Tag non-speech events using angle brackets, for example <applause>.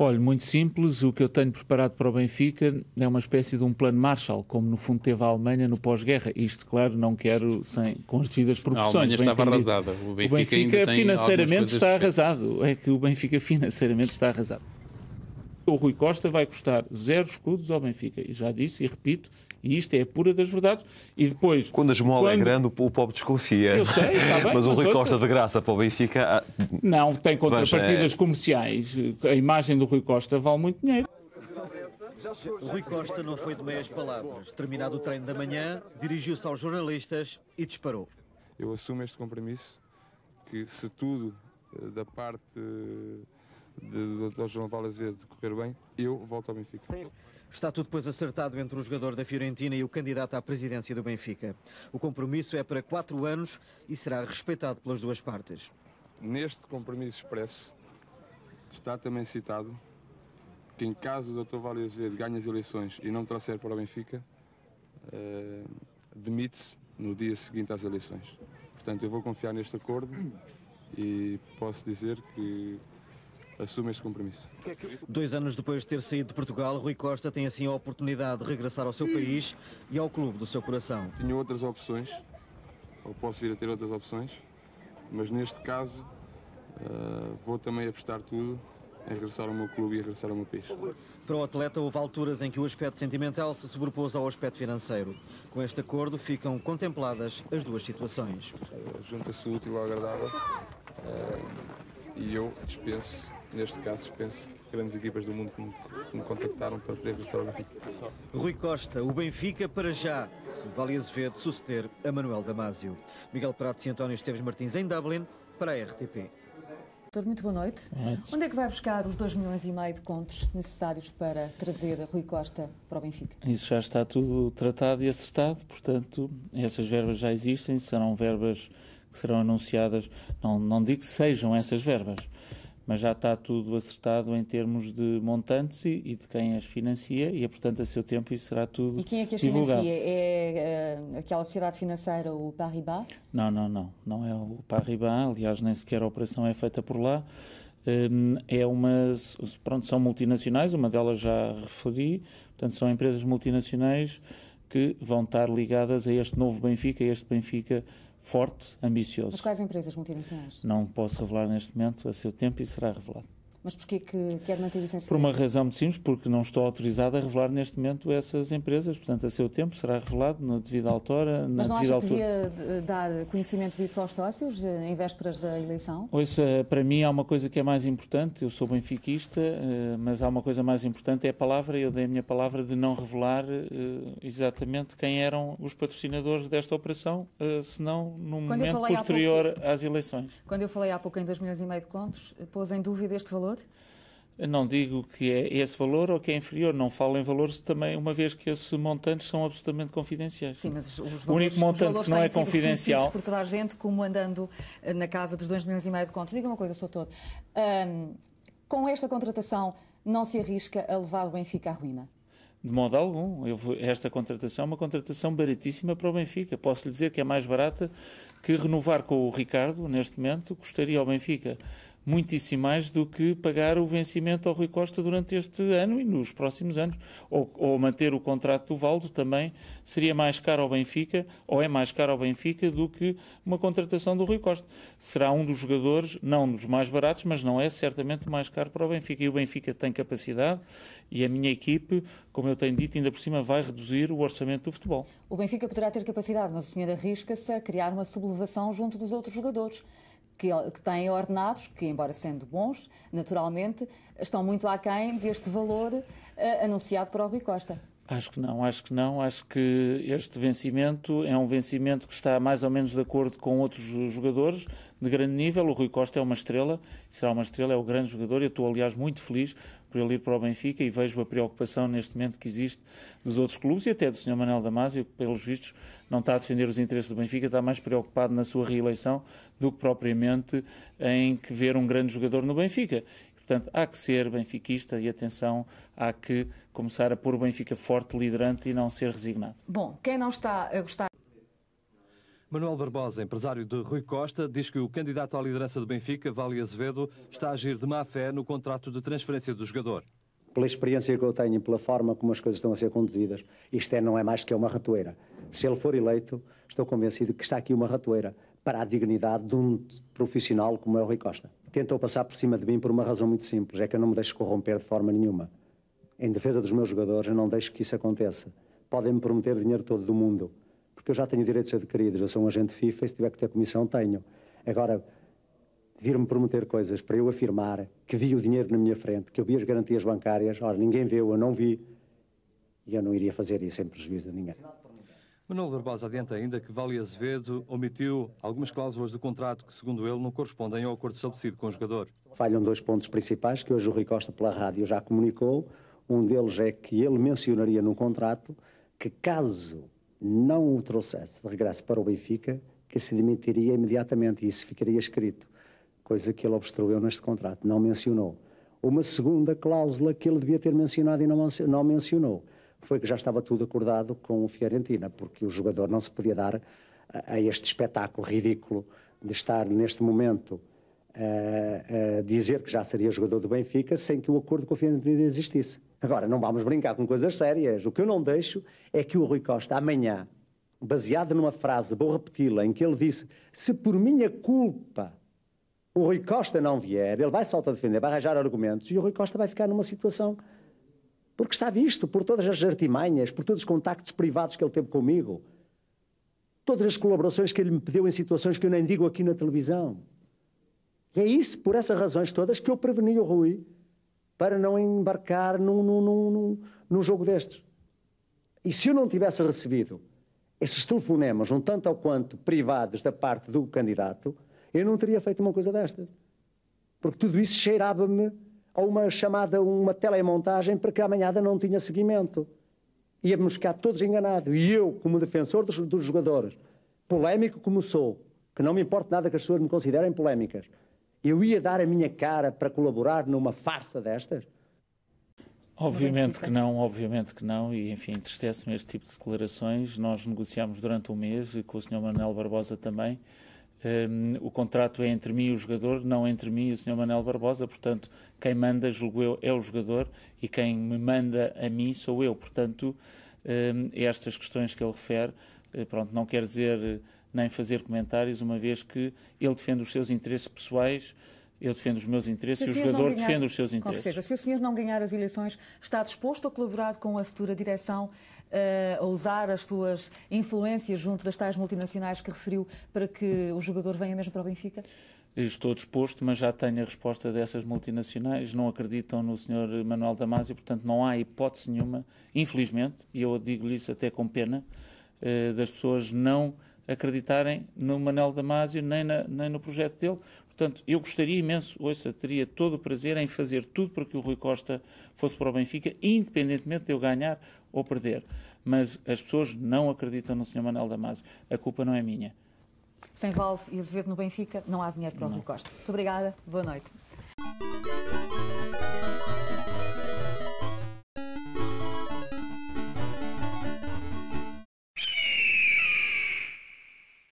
Olha, muito simples, o que eu tenho preparado para o Benfica é uma espécie de um plano Marshall, como no fundo teve a Alemanha no pós-guerra. Isto, claro, não quero sem, constituídas proporções. A Alemanha estava entendido. arrasada, o Benfica, o Benfica financeiramente está arrasado. É que o Benfica financeiramente está arrasado. O Rui Costa vai custar zero escudos ao Benfica, e já disse e repito, e isto é a pura das verdades. E depois. Quando a esmola é quando... é grande, o pobre desconfia. Eu sei, está bem. <laughs> mas o Rui Costa de graça para o Benfica. Ah, não, tem é contrapartidas é... comerciais. A imagem do Rui Costa vale muito dinheiro. Rui Costa não foi de meias palavras. Terminado o treino da manhã, dirigiu-se aos jornalistas e disparou. Eu assumo este compromisso que se tudo eh, da parte eh, do Dr. João Vale Azevedo correr bem, eu volto ao Benfica. Está tudo, pois, acertado entre o jogador da Fiorentina e o candidato à presidência do Benfica. O compromisso é para quatro anos e será respeitado pelas duas partes. Neste compromisso expresso está também citado que, em caso do Dr. Vale Azevedo ganhe as eleições e não trouxer para o Benfica, eh, demite-se no dia seguinte às eleições. Portanto, eu vou confiar neste acordo e posso dizer que assume este compromisso. Dois anos depois de ter saído de Portugal, Rui Costa tem assim a oportunidade de regressar ao seu país e ao clube do seu coração. Tinha outras opções, ou posso vir a ter outras opções, mas neste caso uh, vou também apostar tudo em regressar ao meu clube e regressar ao meu país. Para o atleta, houve alturas em que o aspecto sentimental se sobrepôs ao aspecto financeiro. Com este acordo, ficam contempladas as duas situações. Eh, junta-se útil ao agradável uh, e eu dispenso neste caso dispenso grandes equipas do mundo que me, que me contactaram para poder regressar ao Benfica. Rui Costa, o Benfica para já, se Vale Azevedo suceder a Manuel Damasio. Miguel Pratos e António Esteves Martins em Dublin para a RTP. Doutor, muito boa noite. boa noite. Onde é que vai buscar os 2 milhões e meio de contos necessários para trazer Rui Costa para o Benfica? Isso já está tudo tratado e acertado, portanto, essas verbas já existem, serão verbas que serão anunciadas. Não, não digo que sejam essas verbas, mas já está tudo acertado em termos de montantes e, e, de quem as financia e, é portanto, a seu tempo isso será tudo E quem é que as divulgado. financia? É uh, aquela sociedade financeira, o Paribas? Não, não, não. Não é o Paribas. Aliás, nem sequer a operação é feita por lá. Um, é umas pronto, são multinacionais, uma delas já referi, portanto, são empresas multinacionais que vão estar ligadas a este novo Benfica, a este Benfica forte, ambicioso. Mas quais empresas multinacionais? Não posso revelar neste momento a seu tempo e será revelado. Mas porquê que quer manter isso em segredo? Por uma razão muito simples, porque não estou autorizado a revelar neste momento essas empresas, portanto, a seu tempo será revelado na devida altura. Na Mas não devida acha altura... que devia dar conhecimento disso aos sócios eh, em vésperas da eleição? Ouça, para mim há uma coisa que é mais importante, eu sou benfiquista, eh, mas há uma coisa mais importante, é a palavra, eu dei a minha palavra de não revelar eh, exatamente quem eram os patrocinadores desta operação, senão num momento posterior pouco... às eleições. Quando eu falei há pouco em 2 milhões e meio de contos, pôs em dúvida este valor? Não digo que é esse valor ou que é inferior, não falo em valores também, uma vez que esses montantes são absolutamente confidenciais. Sim, mas os valores, o único montante que não é confidencial. por toda a gente, como andando eh, na casa dos 2 milhões e meio de contos. Diga uma coisa, sou Todo. Um, com esta contratação, não se arrisca a levar o Benfica à ruína? De modo algum. Eu, esta contratação é uma contratação baratíssima para o Benfica. Posso lhe dizer que é mais barata que renovar com o Ricardo, neste momento, custaria ao Benfica muitíssimo mais do que pagar o vencimento ao Rui Costa durante este ano e nos próximos anos. Ou, ou manter o contrato do Valdo também seria mais caro ao Benfica, ou é mais caro ao Benfica, do que uma contratação do Rui Costa. Será um dos jogadores, não dos mais baratos, mas não é certamente o mais caro para o Benfica. E o Benfica tem capacidade e a minha equipe, como eu tenho dito, ainda por cima vai reduzir o orçamento do futebol. O Benfica poderá ter capacidade, mas o senhor arrisca-se a criar uma sublevação junto dos outros jogadores que, que têm ordenados, que, embora sendo bons, naturalmente, estão muito aquém deste valor uh, anunciado para o Rui Costa. Acho que não, acho que não. Acho que este vencimento é um vencimento que está mais ou menos de acordo com outros jogadores de grande nível. O Rui Costa é uma estrela, será uma estrela, é o grande jogador. Eu estou, aliás, muito feliz por ele ir para o Benfica e vejo a preocupação neste momento que existe dos outros clubes e até do Sr. Manuel Damasio, que, pelos vistos, não está a defender os interesses do Benfica, está mais preocupado na sua reeleição do que propriamente em que ver um grande jogador no Benfica. Portanto, há que ser benfiquista e atenção, há que começar a pôr o Benfica forte, liderante e não ser resignado. Bom, quem não está a gostar. Manuel Barbosa, empresário de Rui Costa, diz que o candidato à liderança do Benfica, Vale Azevedo, está a agir de má fé no contrato de transferência do jogador. Pela experiência que eu tenho, pela forma como as coisas estão a ser conduzidas, isto é, não é mais que uma ratoeira. Se ele for eleito, estou convencido que está aqui uma ratoeira para a dignidade de um profissional como é o Rui Costa. Tentou passar por cima de mim por uma razão muito simples, é que eu não me deixo corromper de forma nenhuma. Em defesa dos meus jogadores, eu não deixo que isso aconteça. Podem-me prometer dinheiro todo do mundo, porque eu já tenho direitos adquiridos, eu sou um agente FIFA e se tiver que ter comissão, tenho. Agora, vir-me prometer coisas para eu afirmar que vi o dinheiro na minha frente, que eu vi as garantias bancárias, ora, ninguém viu, eu não vi, e eu não iria fazer isso sem prejuízo de ninguém. Manuel Barbosa adianta ainda que Vale Azevedo omitiu algumas cláusulas do contrato que, segundo ele, não correspondem ao acordo estabelecido com o jogador. Falham dois pontos principais que hoje o Rui Costa pela rádio já comunicou. Um deles é que ele mencionaria no contrato que caso não o trouxesse de regresso para o Benfica, que se demitiria imediatamente e isso ficaria escrito, coisa que ele obstruiu neste contrato, não mencionou. Uma segunda cláusula que ele devia ter mencionado e não mencionou, foi que já estava tudo acordado com o Fiorentina, porque o jogador não se podia dar a, a este espetáculo ridículo de estar neste momento a, eh, a eh, dizer que já seria jogador do Benfica sem que o acordo com o Fiorentina existisse. Agora, não vamos brincar com coisas sérias. O que eu não deixo é que o Rui Costa, amanhã, baseado numa frase, vou repeti-la, em que ele disse: Se por minha culpa o Rui Costa não vier, ele vai se autodefender, vai arranjar argumentos e o Rui Costa vai ficar numa situação porque está visto por todas as artimanhas, por todos os contactos privados que ele teve comigo, todas as colaborações que ele me pediu em situações que eu nem digo aqui na televisão. E é isso, por essas razões todas, que eu preveni o Rui para não embarcar num, num, num, num jogo destes. E se eu não tivesse recebido esses telefonemas, um tanto ao quanto privados da parte do candidato, eu não teria feito uma coisa destas. Porque tudo isso cheirava-me ou uma chamada, uma telemontagem, porque a amanhã não tinha seguimento. Íamos ficar todos enganados. E eu, como defensor dos, dos jogadores, polémico como sou, que não me importa nada que as pessoas me considerem polémicas, eu ia dar a minha cara para colaborar numa farsa destas? Obviamente que não, obviamente que não, e enfim, entristece-me este tipo de declarações. Nós negociámos durante um mês, e com o Sr. Manuel Barbosa também, um, o contrato é entre mim e o jogador, não entre mim e o Sr. Manuel Barbosa, portanto, quem manda, julgo eu, é o jogador e quem me manda a mim sou eu. Portanto, um, é estas questões que ele refere, eh, pronto, não quer dizer eh, nem fazer comentários, uma vez que ele defende os seus interesses pessoais eu defendo os meus interesses se e o jogador ganhar, defende os seus interesses. Com certeza. Se o senhor não ganhar as eleições, está disposto a colaborar com a futura direção, uh, a usar as suas influências junto das tais multinacionais que referiu para que o jogador venha mesmo para o Benfica? Estou disposto, mas já tenho a resposta dessas multinacionais. Não acreditam no Senhor Manuel Damasio, portanto, não há hipótese nenhuma, infelizmente, e eu digo-lhe isso até com pena, uh, das pessoas não acreditarem no Manel Damasio nem, na, nem no projeto dele. Portanto, eu gostaria imenso, ouça, teria todo o prazer em fazer tudo para que o Rui Costa fosse para o Benfica, independentemente de eu ganhar ou perder. Mas as pessoas não acreditam no Sr. Manuel Damasio. A culpa não é minha. Sem Valve e Azevedo no Benfica, não há dinheiro para o Rui Costa. Muito obrigada, boa noite.